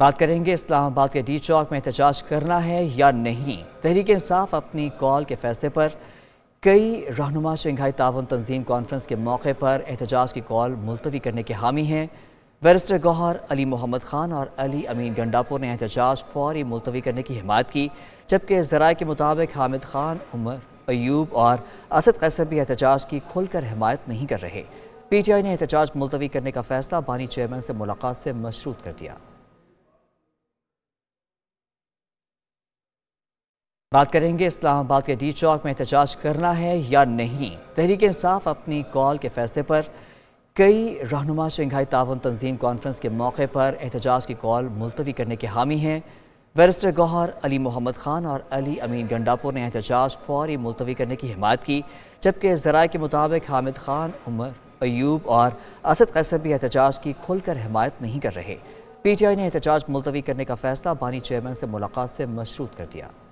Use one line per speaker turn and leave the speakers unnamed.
बात करेंगे इस्लामाबाद के डी चौक में एहतजाज करना है या नहीं तहरीक इंसाफ अपनी कॉल के फैसले पर कई रहनुमा शंघाई ताउन तंजीम कॉन्फ्रेंस के मौके पर एहतजाज की कॉल मुलतवी करने के हामी हैं बैरिस्टर गौहर अली मोहम्मद खान और अली अमीन गंडापुर ने एहतजाज फौरी मुलतवी करने की हिमायत की जबकि जराए के मुताबिक हामिद खान उमर अयूब और असद कैसर भी एहतजाज की खुलकर हमायत नहीं कर रहे पी टी आई ने एहतजाज मुलतवी करने का फैसला बानी चेयरमैन से मुलाकात से मशरूत कर दिया बात करेंगे इस्लामाबाद के डी चौक में एहतजाज करना है या नहीं तहरीक इंसाफ अपनी कॉल के फैसले पर कई रहनुमा शंघाई ताउन तंजीम कॉन्फ्रेंस के मौके पर एहतजाज की कॉल मुलतवी करने के हामी हैं बैरिस्टर गौहर अली मोहम्मद खान और अली अमीन गंडापुर ने एहतजाज फौरी मुलतवी करने की हिमायत की जबकि जराए के मुताबिक हामिद खान उमर अयूब और असद कैसर भी एहतजाज की खुलकर हमायत नहीं कर रहे पी टी आई ने एहतजाज मुलतवी करने का फैसला बानी चेयरमैन से मुलाकात से मशरूत कर दिया